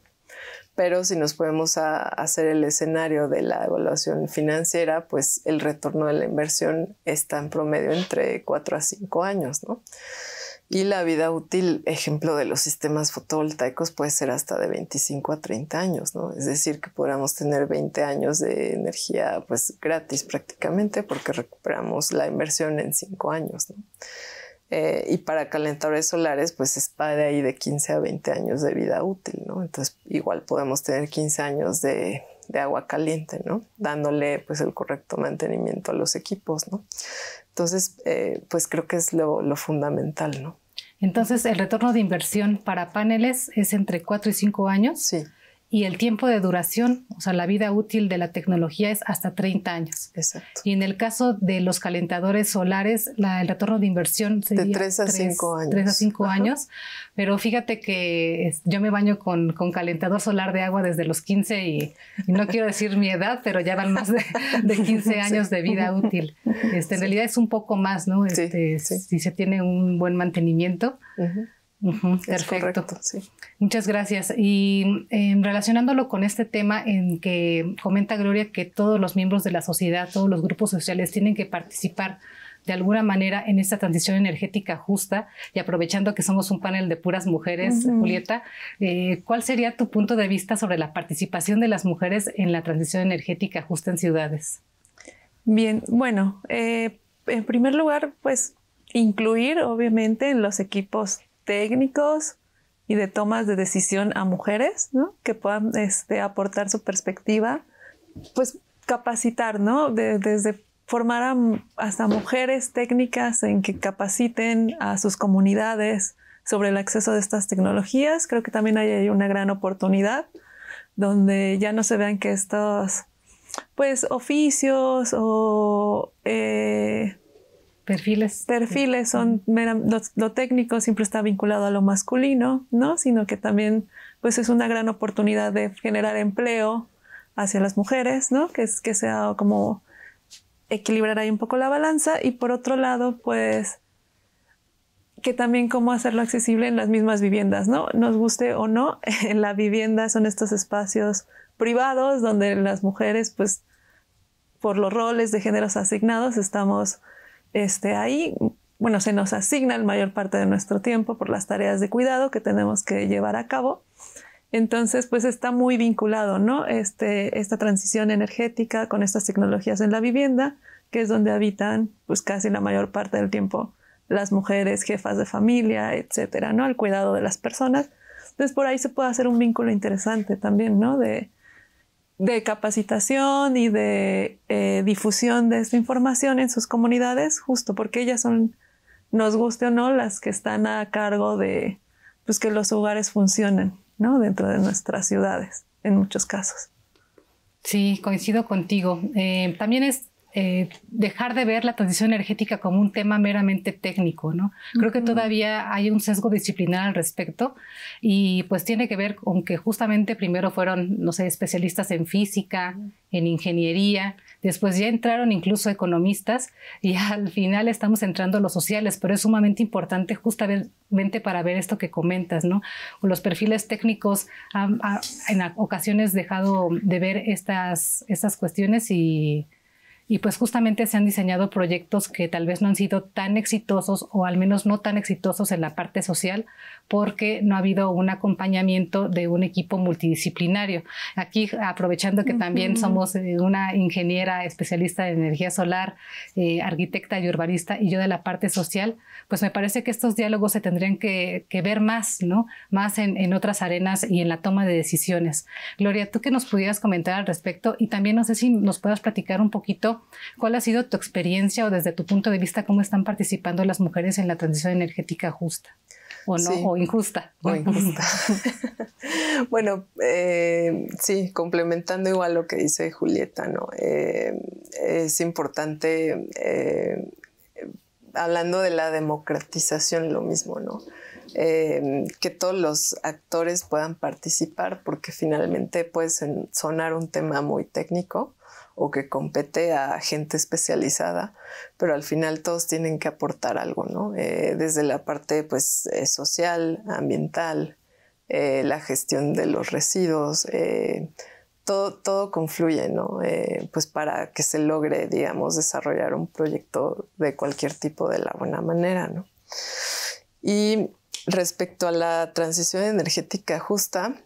Pero si nos podemos hacer el escenario de la evaluación financiera, pues el retorno de la inversión está en promedio entre 4 a 5 años, ¿no? Y la vida útil, ejemplo de los sistemas fotovoltaicos, puede ser hasta de 25 a 30 años, ¿no? Es decir, que podamos tener 20 años de energía pues gratis prácticamente porque recuperamos la inversión en 5 años, ¿no? Eh, y para calentadores solares, pues está de ahí de 15 a 20 años de vida útil, ¿no? Entonces, igual podemos tener 15 años de, agua caliente, ¿no? Dándole, pues, el correcto mantenimiento a los equipos, ¿no? Entonces, eh, pues creo que es lo, lo fundamental, ¿no? Entonces, el retorno de inversión para paneles es entre 4 y 5 años. Sí y el tiempo de duración, o sea, la vida útil de la tecnología es hasta 30 años. Exacto. Y en el caso de los calentadores solares, el retorno de inversión sería de 3 a 5 años. 3 a 5 años. Pero fíjate que yo me baño con, con, calentador solar de agua desde los 15 y, no quiero decir mi edad, pero ya van más de, 15 años de vida útil. Este, en realidad es un poco más, ¿no? sí, Si este, se tiene un buen mantenimiento. Ajá perfecto. Muchas gracias. Y em, relacionándolo con este tema en que comenta Gloria que todos los miembros de la sociedad, todos los grupos sociales tienen que participar de alguna manera en esta transición energética justa y aprovechando que somos un panel de puras mujeres, Julieta, eh, ¿cuál sería tu punto de vista sobre la participación de las mujeres en la transición energética justa en ciudades? Bien, bueno, eh, en primer lugar, pues incluir obviamente en los equipos técnicos y de tomas de decisión a mujeres, ¿no? Que puedan este, aportar su perspectiva, pues capacitar, ¿no? desde formar hasta mujeres técnicas en que capaciten a sus comunidades sobre el acceso de estas tecnologías. Creo que también hay una gran oportunidad donde ya no se vean que estos, pues, oficios o... Eh, Perfiles. Perfiles son lo, técnico siempre está vinculado a lo masculino, ¿no? Sino que también pues es una gran oportunidad de generar empleo hacia las mujeres, ¿no? Que es que sea como equilibrar ahí un poco la balanza y por otro lado, pues que también cómo hacerlo accesible en las mismas viviendas, ¿no? Nos guste o no, en la vivienda son estos espacios privados donde las mujeres, pues, por los roles de géneros asignados, estamos este, ahí, bueno, se nos asigna la mayor parte de nuestro tiempo por las tareas de cuidado que tenemos que llevar a cabo. Entonces, pues está muy vinculado, ¿no? Este, esta transición energética con estas tecnologías en la vivienda, que es donde habitan, pues casi la mayor parte del tiempo las mujeres, jefas de familia, etcétera, ¿no? Al cuidado de las personas. Entonces, por ahí se puede hacer un vínculo interesante también, ¿no? De, de capacitación y de eh, difusión de esta información en sus comunidades, justo porque ellas son, nos guste o no, las que están a cargo de pues, que los hogares funcionen ¿no? dentro de nuestras ciudades, en muchos casos. Sí, coincido contigo. Eh, también es eh, dejar de ver la transición energética como un tema meramente técnico, ¿no? Creo que todavía hay un sesgo disciplinar al respecto y pues tiene que ver con que justamente primero fueron, no sé, especialistas en física, en ingeniería, después ya entraron incluso economistas y al final estamos entrando los sociales, pero es sumamente importante justamente para ver esto que comentas, ¿no? Los perfiles técnicos han, en ocasiones dejado de ver estas, estas cuestiones y y pues justamente se han diseñado proyectos que tal vez no han sido tan exitosos o al menos no tan exitosos en la parte social porque no ha habido un acompañamiento de un equipo multidisciplinario. Aquí, aprovechando que también somos eh, una ingeniera especialista de energía solar, eh, arquitecta y urbanista, y yo de la parte social, pues me parece que estos diálogos se tendrían que, ver más, ¿no? Más en, en, otras arenas y en la toma de decisiones. Gloria, tú que nos pudieras comentar al respecto y también no sé si nos puedas platicar un poquito cuál ha sido tu experiencia o desde tu punto de vista cómo están participando las mujeres en la transición energética justa o no, o injusta. injusta. bueno, eh, sí, complementando igual lo que dice Julieta, ¿no? Eh, es importante, eh, hablando de la democratización, lo mismo, ¿no? que todos los actores puedan participar, porque finalmente puede sonar un tema muy técnico, o que compete a gente especializada, pero al final todos tienen que aportar algo, ¿no? Eh, desde la parte pues, eh, social, ambiental, eh, la gestión de los residuos, todo, todo, confluye, ¿no? pues para que se logre, digamos, desarrollar un proyecto de cualquier tipo de la buena manera, ¿no? Y respecto a la transición energética justa,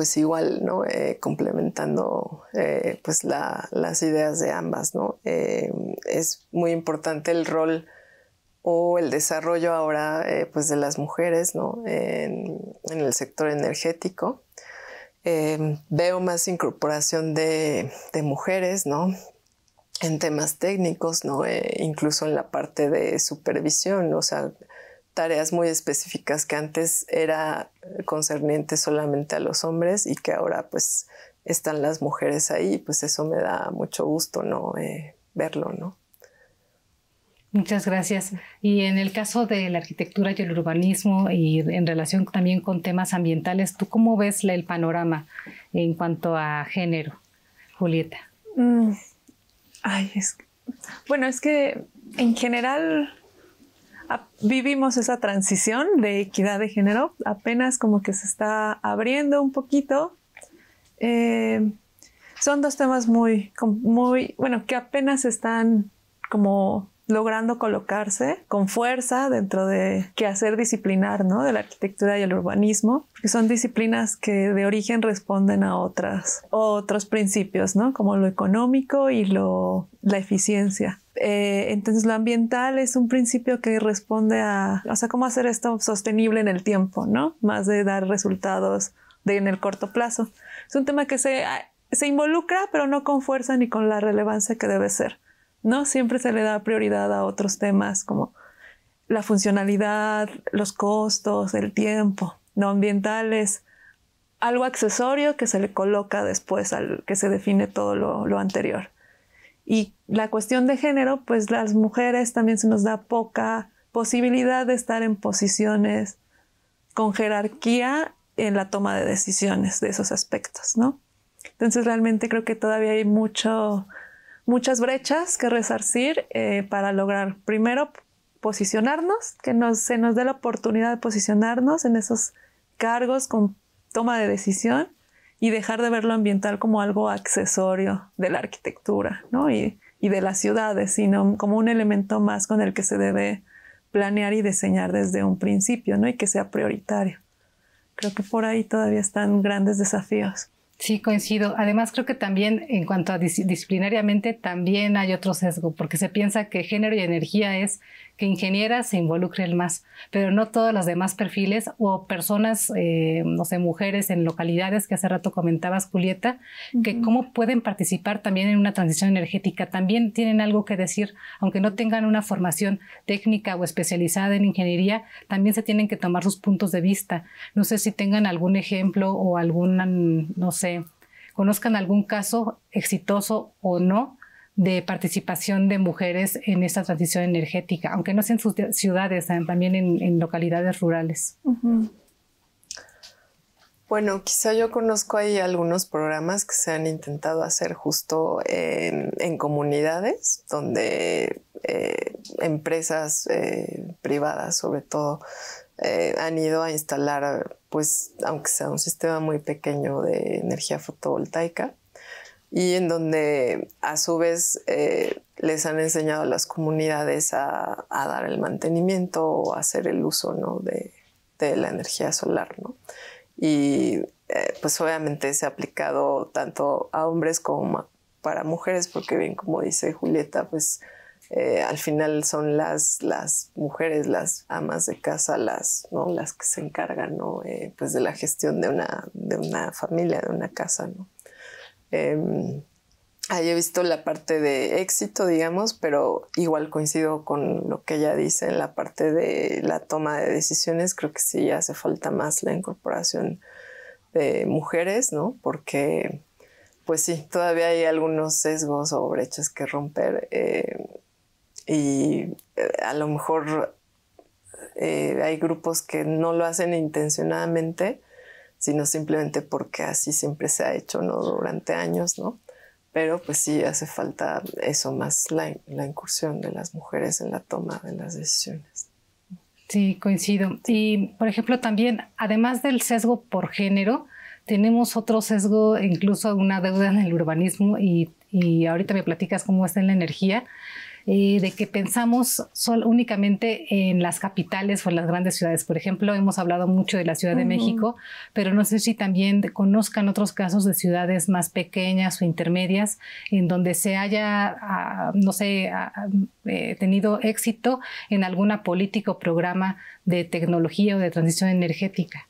pues igual, ¿no? Eh, complementando eh, pues las ideas de ambas, ¿no? Eh, es muy importante el rol o el desarrollo ahora pues de las mujeres, ¿no? En, el sector energético. veo más incorporación de, mujeres, ¿no? En temas técnicos, ¿no? incluso en la parte de supervisión, ¿no? o sea, tareas muy específicas que antes era concerniente solamente a los hombres y que ahora pues están las mujeres ahí, pues eso me da mucho gusto, ¿no? Eh, verlo, ¿no? Muchas gracias. Y en el caso de la arquitectura y el urbanismo y en relación también con temas ambientales, ¿tú cómo ves el panorama en cuanto a género, Julieta? Mm, ay, es... Bueno, es que en general vivimos esa transición de equidad de género, apenas como que se está abriendo un poquito. Eh, son dos temas muy, muy, bueno, que apenas están como logrando colocarse con fuerza dentro de qué hacer disciplinar, ¿no? De la arquitectura y el urbanismo, que son disciplinas que de origen responden a otras, otros principios, ¿no? Como lo económico y lo, la eficiencia. Eh, entonces lo ambiental es un principio que responde a, o sea, cómo hacer esto sostenible en el tiempo, ¿no? Más de dar resultados de, en el corto plazo. Es un tema que se, ah, se involucra, pero no con fuerza ni con la relevancia que debe ser, ¿no? Siempre se le da prioridad a otros temas como la funcionalidad, los costos, el tiempo. Lo ambiental es algo accesorio que se le coloca después al que se define todo lo anterior. Y la cuestión de género, pues las mujeres también se nos da poca posibilidad de estar en posiciones con jerarquía en la toma de decisiones de esos aspectos, ¿no? Entonces realmente creo que todavía hay mucho, muchas brechas que resarcir eh, para lograr primero posicionarnos, que nos, se nos dé la oportunidad de posicionarnos en esos cargos con toma de decisión y dejar de ver lo ambiental como algo accesorio de la arquitectura y, de las ciudades, sino como un elemento más con el que se debe planear y diseñar desde un principio ¿no? y que sea prioritario. Creo que por ahí todavía están grandes desafíos. Sí, coincido. Además, creo que también en cuanto a disciplinariamente, también hay otro sesgo, porque se piensa que género y energía es que ingeniera se involucre el más, pero no todos los demás perfiles o personas, eh, no sé, mujeres en localidades que hace rato comentabas, Julieta, que cómo pueden participar también en una transición energética, también tienen algo que decir, aunque no tengan una formación técnica o especializada en ingeniería, también se tienen que tomar sus puntos de vista. No sé si tengan algún ejemplo o algún, no sé, conozcan algún caso exitoso o no de participación de mujeres en esta transición energética, aunque no sea en sus ciudades, ah, también en, localidades rurales. Bueno, quizá yo conozco ahí algunos programas que se han intentado hacer justo en, comunidades donde eh, empresas eh, privadas, sobre todo, eh, han ido a instalar, pues, aunque sea un sistema muy pequeño de energía fotovoltaica y en donde a su vez eh, les han enseñado a las comunidades a, dar el mantenimiento o hacer el uso ¿no? de, la energía solar. ¿no? Y eh, pues obviamente se ha aplicado tanto a hombres como para mujeres, porque bien como dice Julieta, pues eh, al final son las, mujeres, las amas de casa, las, ¿no? las que se encargan ¿no? pues de la gestión de una, de una familia, de una casa. ¿no? ahí em, he visto la parte de éxito, digamos, pero igual coincido con lo que ella dice en la parte de la toma de decisiones. Creo que sí hace falta más la incorporación de mujeres, ¿no? Porque, pues sí, todavía hay algunos sesgos o brechas que romper. Eh, y eh, a lo mejor eh, hay grupos que no lo hacen intencionadamente, sino simplemente porque así siempre se ha hecho, ¿no? Durante años, ¿no? Pero pues sí hace falta eso más, la, incursión de las mujeres en la toma de las decisiones. Sí, coincido. Y, por ejemplo, también, además del sesgo por género, tenemos otro sesgo, incluso una deuda en el urbanismo, y, y ahorita me platicas cómo está en la energía, eh, de que pensamos únicamente en las capitales o en las grandes ciudades. Por ejemplo, hemos hablado mucho de la Ciudad de México, pero no sé si también conozcan otros casos de ciudades más pequeñas o intermedias en donde se haya, ah, no sé, ah, eh, tenido éxito en alguna política o programa de tecnología o de transición energética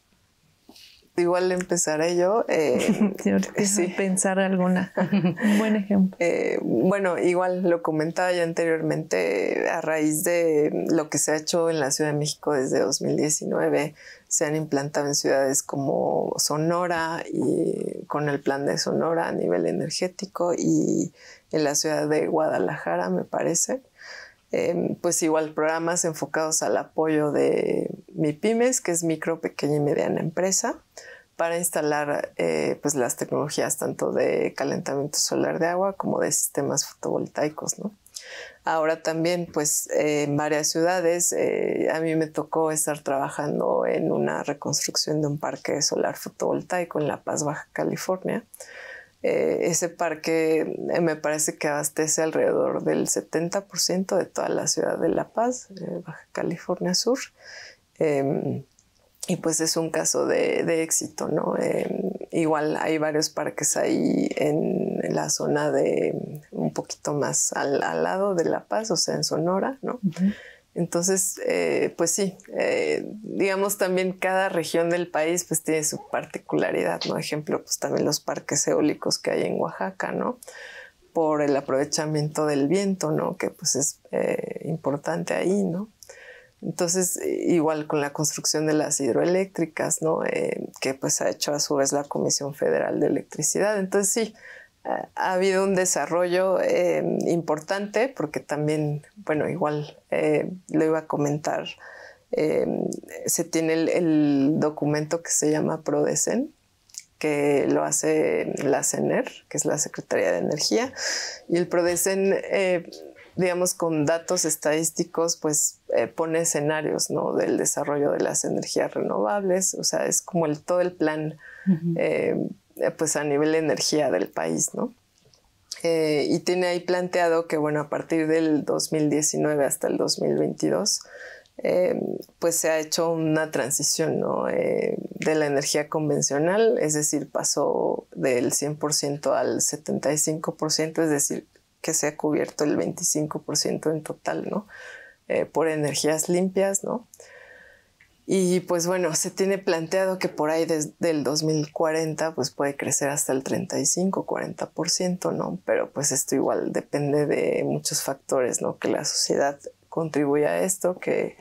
igual empezaré yo. Eh, eh pensar alguna. buen ejemplo. Eh, bueno, igual lo comentaba ya anteriormente, a raíz de lo que se ha hecho en la Ciudad de México desde 2019, se han implantado en ciudades como Sonora y con el plan de Sonora a nivel energético y en la ciudad de Guadalajara, me parece. Em, pues igual programas enfocados al apoyo de mipymes que es micro, pequeña y mediana empresa, para instalar eh, pues las tecnologías tanto de calentamiento solar de agua como de sistemas fotovoltaicos, ¿no? Ahora también, pues eh, en varias ciudades, eh, a mí me tocó estar trabajando en una reconstrucción de un parque solar fotovoltaico en La Paz, Baja California. ese parque me parece que abastece alrededor del 70% de toda la ciudad de La Paz, Baja California Sur. Em, y pues es un caso de, éxito, ¿no? Em, igual hay varios parques ahí en la zona de mm, un poquito más al, lado de La Paz, o sea, en Sonora, ¿no? Entonces, eh, pues sí, eh, digamos también cada región del país pues tiene su particularidad, ¿no? Ejemplo, pues también los parques eólicos que hay en Oaxaca, ¿no? Por el aprovechamiento del viento, ¿no? Que pues es eh, importante ahí, ¿no? Entonces, igual con la construcción de las hidroeléctricas, ¿no? Eh, que pues ha hecho a su vez la Comisión Federal de Electricidad. Entonces, sí, ha, habido un desarrollo eh, importante porque también, bueno, igual eh, lo iba a comentar, se tiene el, documento que se llama Prodesen, que lo hace la CENER, que es la Secretaría de Energía, y el Prodesen digamos, con datos estadísticos, pues eh, pone escenarios, ¿no? Del desarrollo de las energías renovables, o sea, es como el, todo el plan, eh, eh, pues a nivel de energía del país, ¿no? y tiene ahí planteado que, bueno, a partir del 2019 hasta el 2022, pues se ha hecho una transición de la energía convencional, es decir, pasó del 100% al 75%, es decir, que ha cubierto el 25% en total, ¿no? Eh, por energías limpias, ¿no? Y pues bueno, se tiene planteado que por ahí desde el 2040 pues puede crecer hasta el 35-40%, ¿no? Pero pues esto igual depende de muchos factores, ¿no? Que la sociedad contribuya a esto, que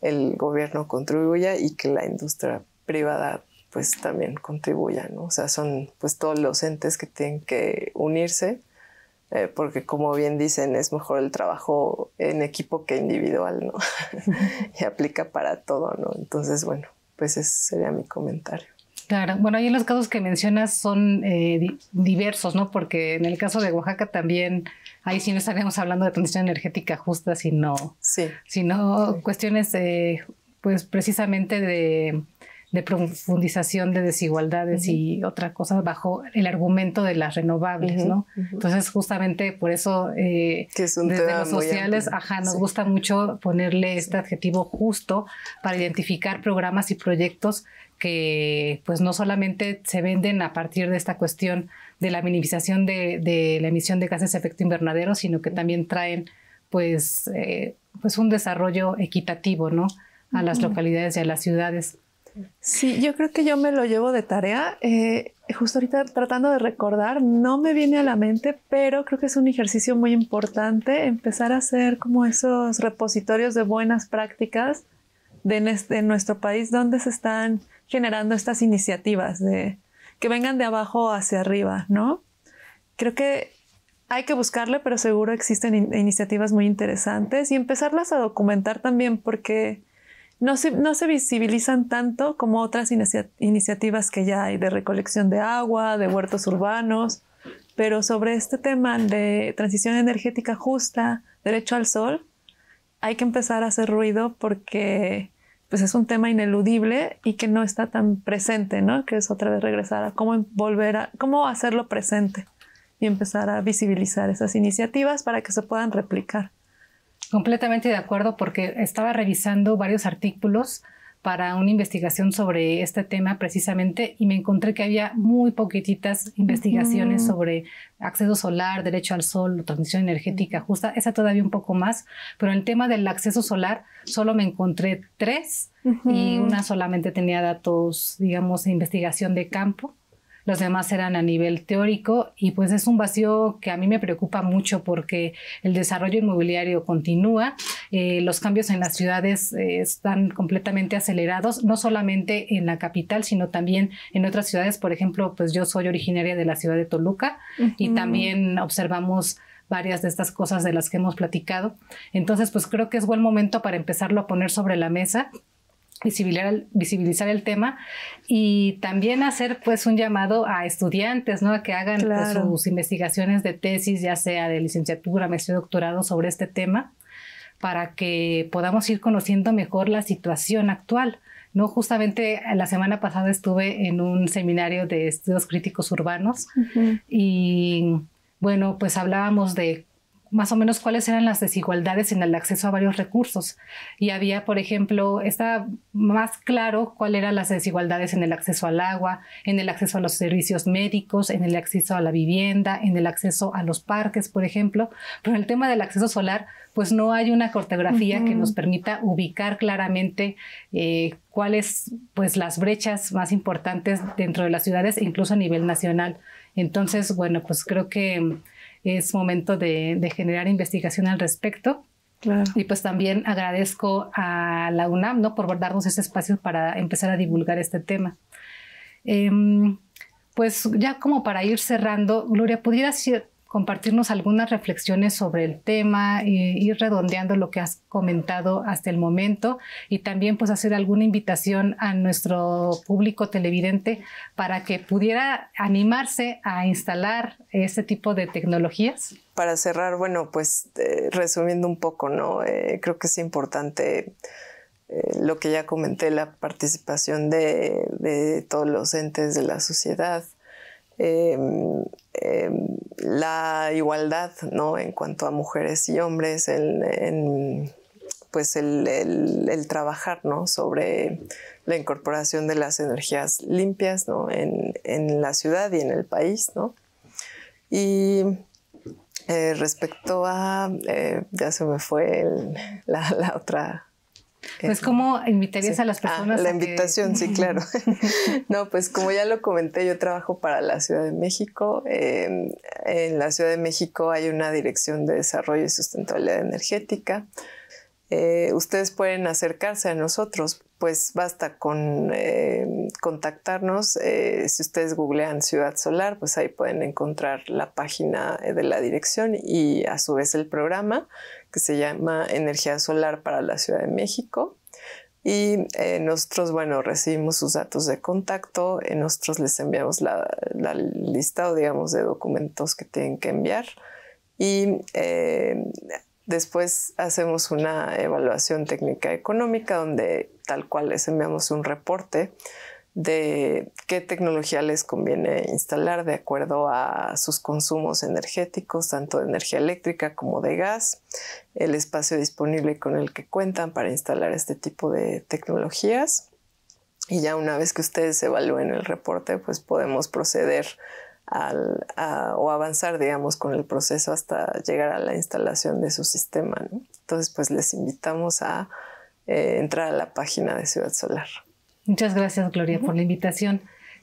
el gobierno contribuya y que la industria privada pues también contribuya, ¿no? O sea, son pues todos los entes que tienen que unirse eh, porque como bien dicen, es mejor el trabajo en equipo que individual, ¿no? y aplica para todo, ¿no? Entonces, bueno, pues ese sería mi comentario. Claro, bueno, ahí en los casos que mencionas son eh, diversos, ¿no? Porque en el caso de Oaxaca también, ahí sí no estaríamos hablando de transición energética justa, sino, sino cuestiones, pues precisamente de de profundización de desigualdades y otras cosas bajo el argumento de las renovables, ¿no? Entonces, justamente por eso, eh, desde los sociales, ajá, nos gusta mucho ponerle este adjetivo justo para identificar programas y proyectos que pues no solamente se venden a partir de esta cuestión de la minimización de, la emisión de gases de efecto invernadero, sino que también traen pues, eh, pues un desarrollo equitativo, ¿no? A las localidades y a las ciudades. Sí, yo creo que yo me lo llevo de tarea. Eh, justo ahorita tratando de recordar, no me viene a la mente, pero creo que es un ejercicio muy importante empezar a hacer como esos repositorios de buenas prácticas de en, nuestro país donde se están generando estas iniciativas de que vengan de abajo hacia arriba, ¿no? Creo que hay que buscarle, pero seguro existen iniciativas muy interesantes y empezarlas a documentar también porque no se, visibilizan tanto como otras iniciativas que ya hay de recolección de agua, de huertos urbanos, pero sobre este tema de transición energética justa, derecho al sol, hay que empezar a hacer ruido porque pues es un tema ineludible y que no está tan presente, ¿no? Que es otra vez regresar a cómo volver a cómo hacerlo presente y empezar a visibilizar esas iniciativas para que se puedan replicar. Completamente de acuerdo porque estaba revisando varios artículos para una investigación sobre este tema precisamente y me encontré que había muy poquititas investigaciones sobre acceso solar, derecho al sol, transmisión energética justa, esa todavía un poco más, pero el tema del acceso solar solo me encontré tres y una solamente tenía datos, digamos, de investigación de campo los demás eran a nivel teórico y pues es un vacío que a mí me preocupa mucho porque el desarrollo inmobiliario continúa, eh, los cambios en las ciudades eh, están completamente acelerados, no solamente en la capital, sino también en otras ciudades, por ejemplo, pues yo soy originaria de la ciudad de Toluca y también observamos varias de estas cosas de las que hemos platicado. Entonces, pues creo que es buen momento para empezarlo a poner sobre la mesa visibilizar, visibilizar el tema y también hacer pues un llamado a estudiantes, ¿no? A que hagan pues, sus investigaciones de tesis, ya sea de licenciatura, maestría, doctorado sobre este tema, para que podamos ir conociendo mejor la situación actual. No, justamente eh, la semana pasada estuve en un seminario de estudios críticos urbanos y bueno, pues hablábamos de más o menos cuáles eran las desigualdades en el acceso a varios recursos. Y había, por ejemplo, está más claro cuáles eran las desigualdades en el acceso al agua, en el acceso a los servicios médicos, en el acceso a la vivienda, en el acceso a los parques, por ejemplo. Pero en el tema del acceso solar, pues no hay una cartografía que nos permita ubicar claramente eh, cuáles, pues las brechas más importantes dentro de las ciudades, incluso a nivel nacional. Entonces, bueno, pues creo que es momento de, generar investigación al respecto. Y pues también agradezco a la UNAM ¿no? por darnos este espacio para empezar a divulgar este tema. Em, pues ya como para ir cerrando, Gloria, ¿pudieras compartirnos algunas reflexiones sobre el tema, e ir redondeando lo que has comentado hasta el momento y también pues hacer alguna invitación a nuestro público televidente para que pudiera animarse a instalar este tipo de tecnologías. Para cerrar, bueno, pues eh, resumiendo un poco, ¿no? Eh, creo que es importante eh, lo que ya comenté, la participación de todos los entes de la sociedad, Em, em, la igualdad ¿no? en cuanto a mujeres y hombres, en, pues el, trabajar sobre la incorporación de las energías limpias en, la ciudad y en el país. Y eh, respecto a, eh, ya se me fue la, la otra pues, eh, ¿cómo invitarías a las ah, personas? la invitación, sí, claro. no, pues como ya lo comenté, yo trabajo para la Ciudad de México. en la Ciudad de México hay una dirección de desarrollo y sustentabilidad energética. Eh, ustedes pueden acercarse a nosotros, pues basta con eh, contactarnos. Eh, si ustedes googlean Ciudad Solar, pues ahí pueden encontrar la página de la dirección y a su vez el programa que se llama Energía Solar para la Ciudad de México. Y nosotros, bueno, recibimos sus datos de contacto, nosotros les enviamos la, lista o digamos de documentos que tienen que enviar y Después hacemos una evaluación técnica económica donde tal cual les enviamos un reporte de qué tecnología les conviene instalar de acuerdo a sus consumos energéticos, tanto de energía eléctrica como de gas, el espacio disponible con el que cuentan para instalar este tipo de tecnologías. Y ya una vez que ustedes evalúen el reporte, pues podemos proceder o avanzar, digamos, con el proceso hasta llegar a la instalación de su sistema. Entonces, pues les invitamos a eh, entrar a la página de Ciudad Solar. Muchas gracias, Gloria, por la invitación.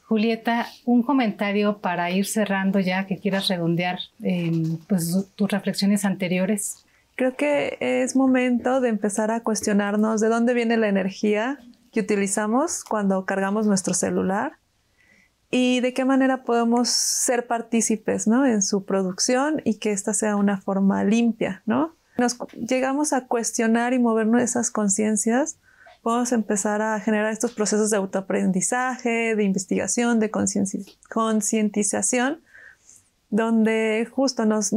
Julieta, un comentario para ir cerrando ya que quieras redondear em, pues, tus reflexiones anteriores. Creo que es momento de empezar a cuestionarnos de dónde viene la energía que utilizamos cuando cargamos nuestro celular, y de qué manera podemos ser partícipes ¿no? en su producción y que esta sea una forma limpia. ¿no? Nos llegamos a cuestionar y movernos esas conciencias, podemos empezar a generar estos procesos de autoaprendizaje, de investigación, de concientización, donde justo nos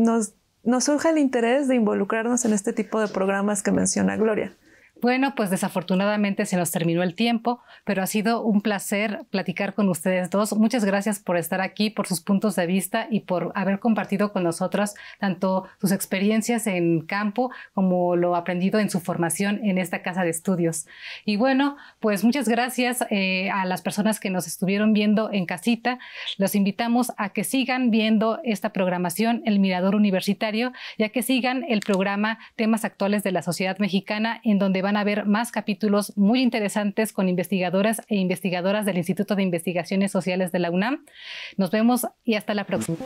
surge el interés de involucrarnos en este tipo de programas que menciona Gloria. Bueno, pues desafortunadamente se nos terminó el tiempo, pero ha sido un placer platicar con ustedes dos. Muchas gracias por estar aquí, por sus puntos de vista y por haber compartido con nosotros tanto sus experiencias en campo como lo aprendido en su formación en esta casa de estudios. Y bueno, pues muchas gracias eh, a las personas que nos estuvieron viendo en casita. Los invitamos a que sigan viendo esta programación, El Mirador Universitario, ya que sigan el programa Temas Actuales de la Sociedad Mexicana, en donde va van a ver más capítulos muy interesantes con investigadoras e investigadoras del Instituto de Investigaciones Sociales de la UNAM. Nos vemos y hasta la próxima.